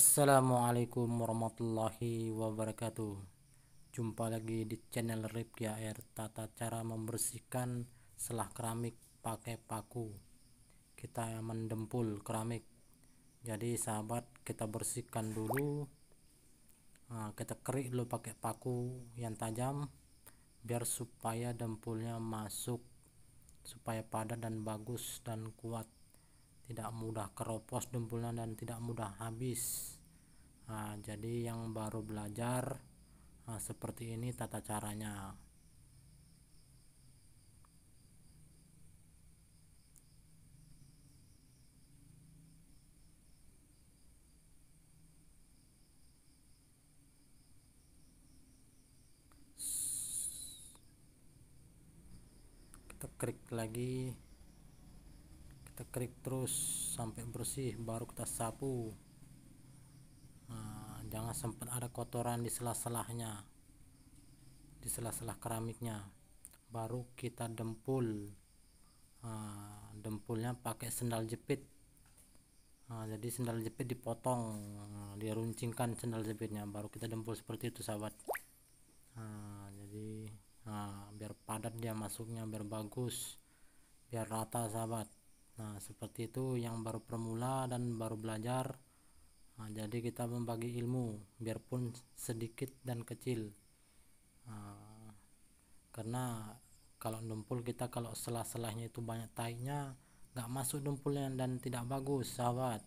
Assalamualaikum warahmatullahi wabarakatuh Jumpa lagi di channel Ripki Air Tata cara membersihkan selah keramik pakai paku Kita mendempul keramik Jadi sahabat kita bersihkan dulu nah, Kita kerik dulu pakai paku yang tajam Biar supaya dempulnya masuk Supaya padat dan bagus dan kuat tidak mudah keropos dempulnya dan tidak mudah habis nah, jadi yang baru belajar nah, seperti ini tata caranya kita klik lagi kita terus sampai bersih baru kita sapu nah, jangan sempat ada kotoran di sela-selahnya di sela-sela keramiknya baru kita dempul nah, dempulnya pakai sendal jepit nah, jadi sendal jepit dipotong nah, diruncingkan sendal jepitnya baru kita dempul seperti itu sahabat nah, jadi nah, biar padat dia masuknya biar bagus biar rata sahabat nah seperti itu yang baru permula dan baru belajar nah, jadi kita membagi ilmu biarpun sedikit dan kecil nah, karena kalau dempul kita kalau selah-selahnya itu banyak taiknya nggak masuk dempulnya dan tidak bagus sahabat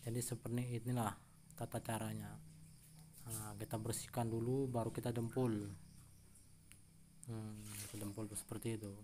jadi seperti inilah tata caranya nah, kita bersihkan dulu baru kita dempul hmm, kita dempul seperti itu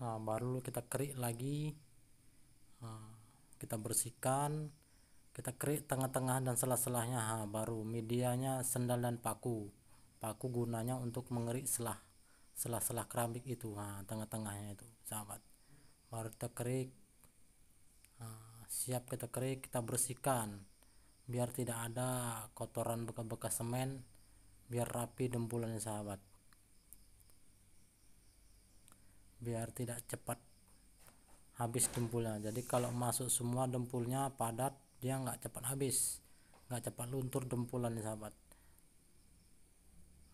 nah, baru kita kerik lagi nah, kita bersihkan kita kerik tengah-tengah dan selah-selahnya ha, ah, baru medianya sendal dan paku paku gunanya untuk mengerik selah selah-selah keramik itu ha, ah, tengah-tengahnya itu sahabat baru kita kerik nah, siap kita kerik kita bersihkan biar tidak ada kotoran bekas-bekas semen biar rapi dempulannya sahabat biar tidak cepat habis dempulnya jadi kalau masuk semua dempulnya padat dia nggak cepat habis nggak cepat luntur dempulan nih sahabat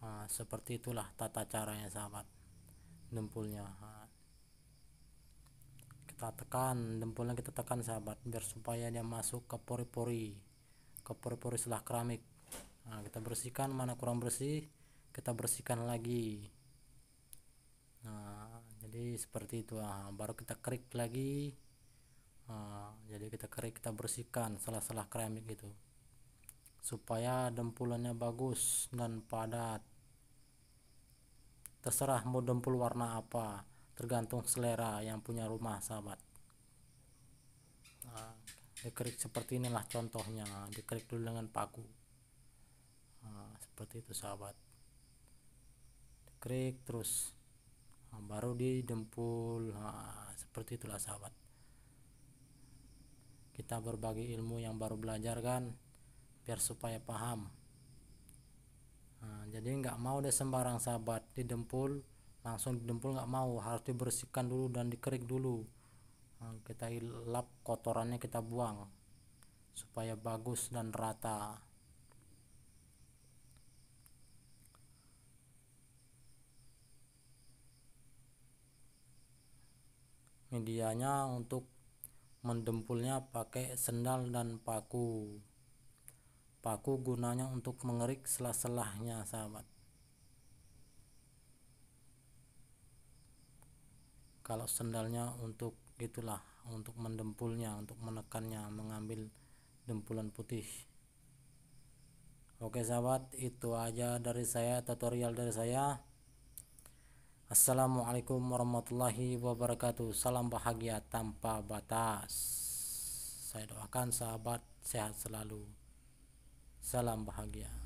nah, seperti itulah tata caranya sahabat dempulnya nah, kita tekan dempulnya kita tekan sahabat biar supaya dia masuk ke pori-pori ke pori-pori setelah keramik nah, kita bersihkan mana kurang bersih kita bersihkan lagi nah jadi seperti itu nah, baru kita kerik lagi nah, jadi kita kerik kita bersihkan salah-salah keramik itu supaya dempulannya bagus dan padat terserah mau dempul warna apa tergantung selera yang punya rumah sahabat nah, dikerik seperti inilah contohnya dikerik dulu dengan paku nah, seperti itu sahabat dikerik terus nah, baru di dempul nah, seperti itulah sahabat kita berbagi ilmu yang baru belajar kan biar supaya paham nah, jadi nggak mau deh sembarang sahabat di dempul langsung di dempul nggak mau harus dibersihkan dulu dan dikerik dulu nah, kita lap kotorannya kita buang supaya bagus dan rata medianya untuk mendempulnya pakai sendal dan paku paku gunanya untuk mengerik selah selahnya sahabat kalau sendalnya untuk itulah untuk mendempulnya untuk menekannya mengambil dempulan putih oke sahabat itu aja dari saya tutorial dari saya Assalamualaikum warahmatullahi wabarakatuh. Salam bahagia tanpa batas. Saya doakan sahabat sehat selalu. Salam bahagia.